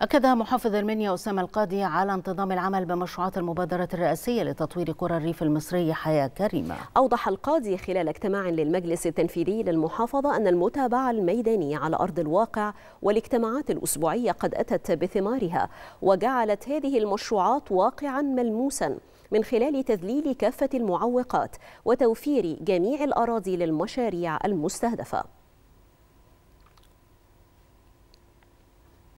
أكد محافظ المنيا أسامة القاضي على انتظام العمل بمشروعات المبادرة الرئاسية لتطوير قرى الريف المصري حياة كريمة. أوضح القاضي خلال اجتماع للمجلس التنفيذي للمحافظة أن المتابعة الميدانية على أرض الواقع والاجتماعات الأسبوعية قد أتت بثمارها وجعلت هذه المشروعات واقعا ملموسا من خلال تذليل كافة المعوقات وتوفير جميع الأراضي للمشاريع المستهدفة.